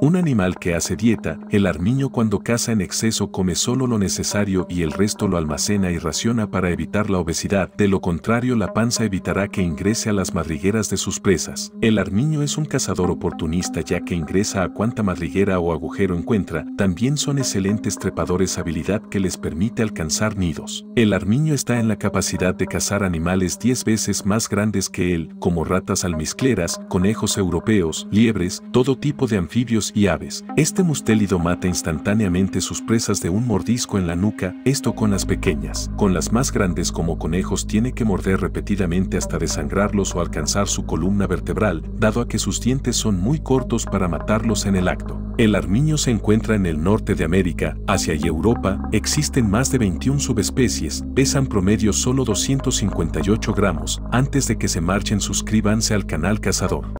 Un animal que hace dieta, el armiño cuando caza en exceso come solo lo necesario y el resto lo almacena y raciona para evitar la obesidad, de lo contrario la panza evitará que ingrese a las madrigueras de sus presas. El armiño es un cazador oportunista ya que ingresa a cuanta madriguera o agujero encuentra, también son excelentes trepadores habilidad que les permite alcanzar nidos. El armiño está en la capacidad de cazar animales 10 veces más grandes que él, como ratas almizcleras, conejos europeos, liebres, todo tipo de anfibios y aves. Este mustélido mata instantáneamente sus presas de un mordisco en la nuca, esto con las pequeñas. Con las más grandes como conejos tiene que morder repetidamente hasta desangrarlos o alcanzar su columna vertebral, dado a que sus dientes son muy cortos para matarlos en el acto. El armiño se encuentra en el norte de América, Asia y Europa, existen más de 21 subespecies, pesan promedio solo 258 gramos, antes de que se marchen suscríbanse al canal Cazador.